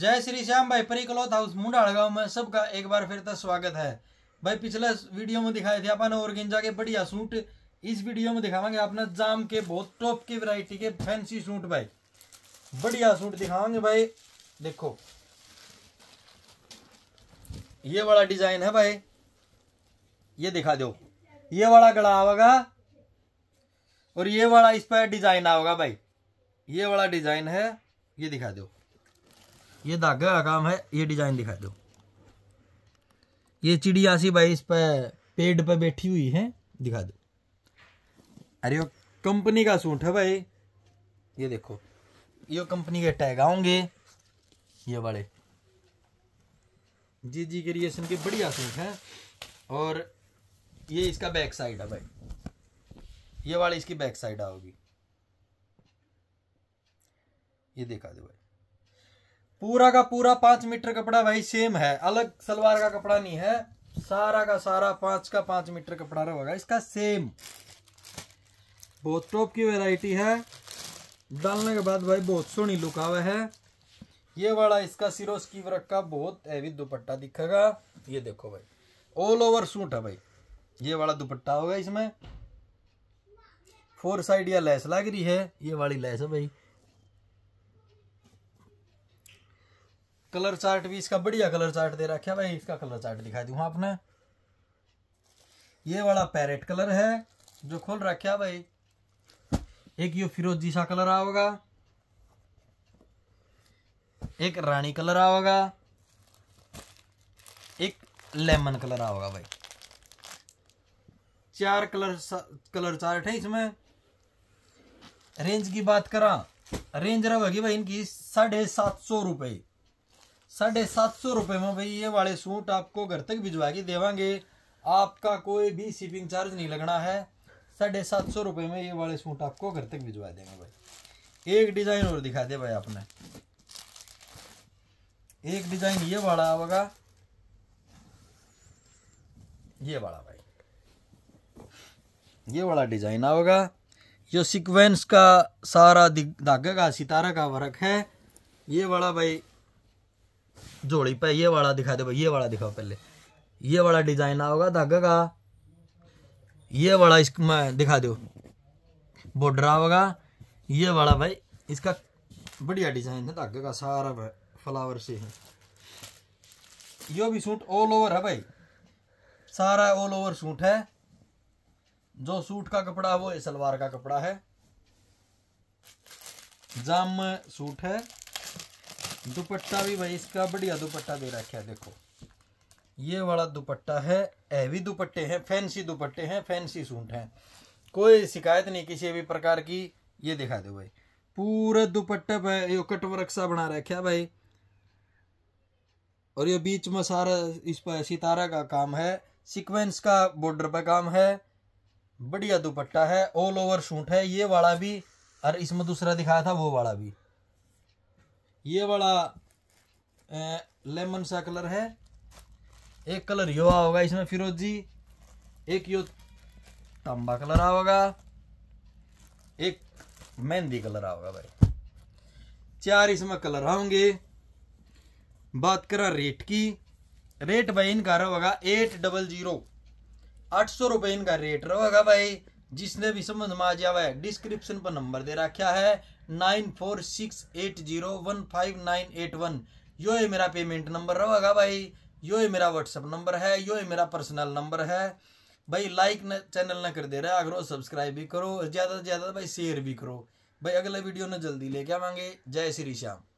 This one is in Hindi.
जय श्री श्याम भाई परी क्लॉथ हाउस मुंडा गांव में सबका एक बार फिर तक तो स्वागत है भाई पिछले वीडियो में दिखाए थे अपन और गेंजा के बढ़िया सूट इस वीडियो में दिखावांगे आपने जाम के बहुत टॉप की वैरायटी के फैंसी सूट भाई बढ़िया सूट दिखावांगे भाई देखो ये वाला डिजाइन है भाई ये दिखा दो ये वाला गला आवेगा और ये वाला इस पर डिजाइन आवेगा भाई ये वाला डिजाइन है ये दिखा दो ये धागे का काम है ये डिजाइन दिखा दो ये चिड़िया सी भाई इस पर पेड़ पर बैठी हुई है दिखा दो अरे कंपनी का सूट है भाई ये देखो ये कंपनी के टैग आओगे ये बड़े जी जी क्रिएशन की बढ़िया सूट है और ये इसका बैक साइड है भाई ये वाली इसकी बैक साइड आओगी ये देखा दो भाई पूरा का पूरा पांच मीटर कपड़ा भाई सेम है अलग सलवार का कपड़ा नहीं है सारा का सारा पांच का पांच मीटर कपड़ा रहेगा इसका सेम बहुत टॉप की वैरायटी है डालने के बाद भाई बहुत सोनी लुक हुआ है ये वाला इसका सिरोस की वर्क का बहुत हैवी दुपट्टा दिखेगा ये देखो भाई ऑल ओवर सूट है भाई ये वाला दुपट्टा होगा इसमें फोर साइड या लैस लग रही है ये वाली लैस है भाई कलर चार्ट भी इसका बढ़िया कलर चार्ट दे रखा भाई इसका कलर चार्ट दिखा दू आपने हाँ ये वाला पैरेट कलर है जो खोल रखा भाई एक ये फिरोजी सा कलर आओगा एक रानी कलर आओगा एक लेमन कलर आओगा भाई चार कलर कलर चार्ट है इसमें रेंज की बात करा रेंज रहेगी भाई इनकी साढ़े सात सौ रुपये साढ़े सात सौ रुपये में भाई ये वाले सूट आपको घर तक भिजवा के देवांगे आपका कोई भी शिपिंग चार्ज नहीं लगना है साढ़े सात सौ रुपये में ये वाले सूट आपको घर तक भिजवा देंगे भाई एक डिज़ाइन और दिखा दे भाई आपने एक डिज़ाइन ये वाला होगा ये वाला भाई ये वाला डिज़ाइन आवेगा जो सिक्वेंस का सारा धागे का सितारा का वर्क है ये वाला भाई जोड़ी पे ये वाला दिखा दे भाई ये वाला दिखाओ पहले ये वाला डिजाइन आओगा धागे का ये वाला इस दिखा दो बॉर्डर आओगा ये वाला भाई इसका बढ़िया डिजाइन है धागे का सारा फ्लावर से है यो भी सूट ऑल ओवर है भाई सारा ऑल ओवर सूट है जो सूट का कपड़ा है वो सलवार का कपड़ा है जाम सूट है दुपट्टा भी भाई इसका बढ़िया दुपट्टा दे रखा है देखो ये वाला दुपट्टा है हैवी दुपट्टे हैं फैंसी दुपट्टे हैं फैंसी सूट हैं कोई शिकायत नहीं किसी भी प्रकार की ये दिखा दो भाई पूरे दुपट्टे पे यो कटवर्क सा बना रखा भाई और ये बीच में सारा इस पर सितारा का काम है सीक्वेंस का बॉर्डर पर काम है बढ़िया दुपट्टा है ऑल ओवर सूट है ये वाला भी और इसमें दूसरा दिखाया था वो वाला भी ये वाला लेमन सा कलर है एक कलर यो होगा इसमें फिरोजी एक यो तांबा कलर आओगा एक मेहंदी कलर आओगा भाई चार इसमें कलर आओगे बात करा रेट की रेट भाई इनका रहेगा एट डबल जीरो आठ सौ रुपये इनका रेट रहेगा भाई जिसने भी समझ में आ जाए डिस्क्रिप्शन पर नंबर दे रखा है nine four six eight zero one five nine eight one यो ही मेरा पेमेंट नंबर रहेगा भाई यो है मेरा व्हाट्सअप नंबर है यो ही मेरा पर्सनल नंबर है भाई लाइक न चैनल ना कर दे रहा अगर सब्सक्राइब भी करो ज़्यादा से ज़्यादा भाई शेयर भी करो भाई अगला वीडियो ने जल्दी लेके आवागे जय श्री श्याम